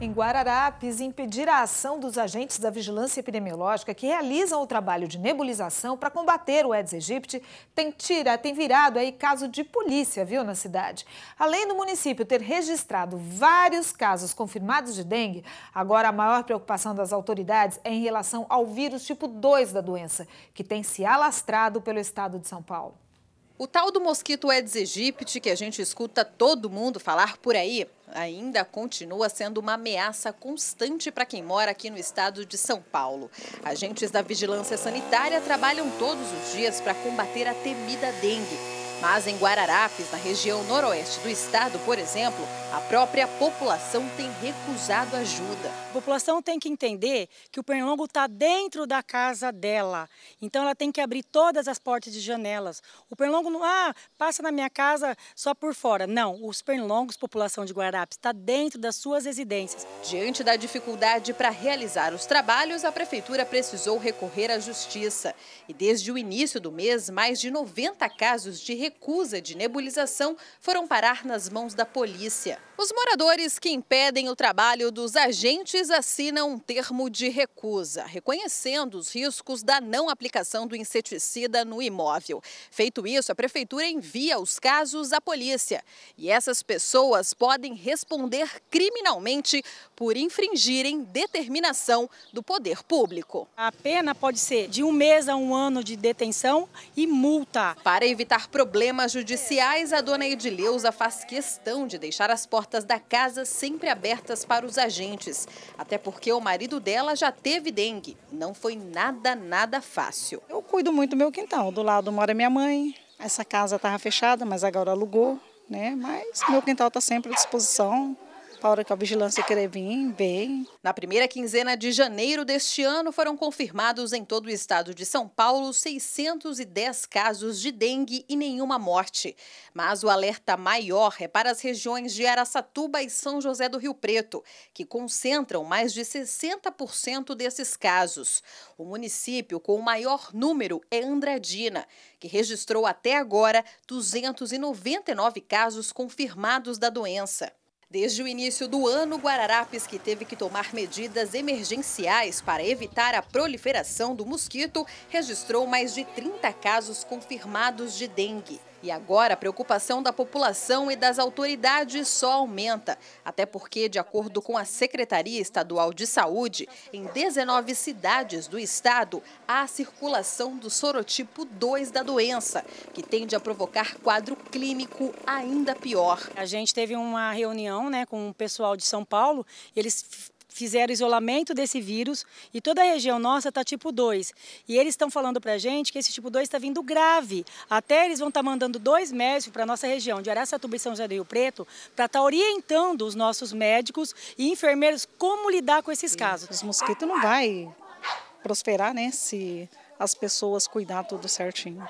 Em Guararapes, impedir a ação dos agentes da vigilância epidemiológica que realizam o trabalho de nebulização para combater o Aedes aegypti tem, tira, tem virado aí caso de polícia, viu, na cidade. Além do município ter registrado vários casos confirmados de dengue, agora a maior preocupação das autoridades é em relação ao vírus tipo 2 da doença, que tem se alastrado pelo estado de São Paulo. O tal do mosquito Aedes aegypti, que a gente escuta todo mundo falar por aí, ainda continua sendo uma ameaça constante para quem mora aqui no estado de São Paulo. Agentes da vigilância sanitária trabalham todos os dias para combater a temida dengue mas em Guararapes, na região noroeste do estado, por exemplo, a própria população tem recusado ajuda. A população tem que entender que o pernilongo está dentro da casa dela. Então ela tem que abrir todas as portas e janelas. O pernilongo não ah, passa na minha casa só por fora. Não, os pernilongos, população de Guararapes, está dentro das suas residências. Diante da dificuldade para realizar os trabalhos, a prefeitura precisou recorrer à justiça. E desde o início do mês, mais de 90 casos de recusa de nebulização foram parar nas mãos da polícia. Os moradores que impedem o trabalho dos agentes assinam um termo de recusa, reconhecendo os riscos da não aplicação do inseticida no imóvel. Feito isso, a prefeitura envia os casos à polícia. E essas pessoas podem responder criminalmente por infringirem determinação do poder público. A pena pode ser de um mês a um ano de detenção e multa. Para evitar problemas, problemas judiciais, a dona Edileuza faz questão de deixar as portas da casa sempre abertas para os agentes. Até porque o marido dela já teve dengue. Não foi nada, nada fácil. Eu cuido muito do meu quintal. Do lado mora minha mãe. Essa casa estava fechada, mas agora alugou. Né? Mas meu quintal está sempre à disposição a hora que a vigilância querer vir, vem. Na primeira quinzena de janeiro deste ano, foram confirmados em todo o estado de São Paulo 610 casos de dengue e nenhuma morte. Mas o alerta maior é para as regiões de Araçatuba e São José do Rio Preto, que concentram mais de 60% desses casos. O município com o maior número é Andradina, que registrou até agora 299 casos confirmados da doença. Desde o início do ano, Guararapes, que teve que tomar medidas emergenciais para evitar a proliferação do mosquito, registrou mais de 30 casos confirmados de dengue. E agora a preocupação da população e das autoridades só aumenta, até porque, de acordo com a Secretaria Estadual de Saúde, em 19 cidades do estado há a circulação do sorotipo 2 da doença, que tende a provocar quadro clínico ainda pior. A gente teve uma reunião né, com o pessoal de São Paulo, eles fizeram isolamento desse vírus e toda a região nossa está tipo 2. E eles estão falando para a gente que esse tipo 2 está vindo grave. Até eles vão estar tá mandando dois médicos para a nossa região de Aracatuba e São José do Rio Preto para estar tá orientando os nossos médicos e enfermeiros como lidar com esses casos. Os mosquitos não vai prosperar, né, se as pessoas cuidar tudo certinho.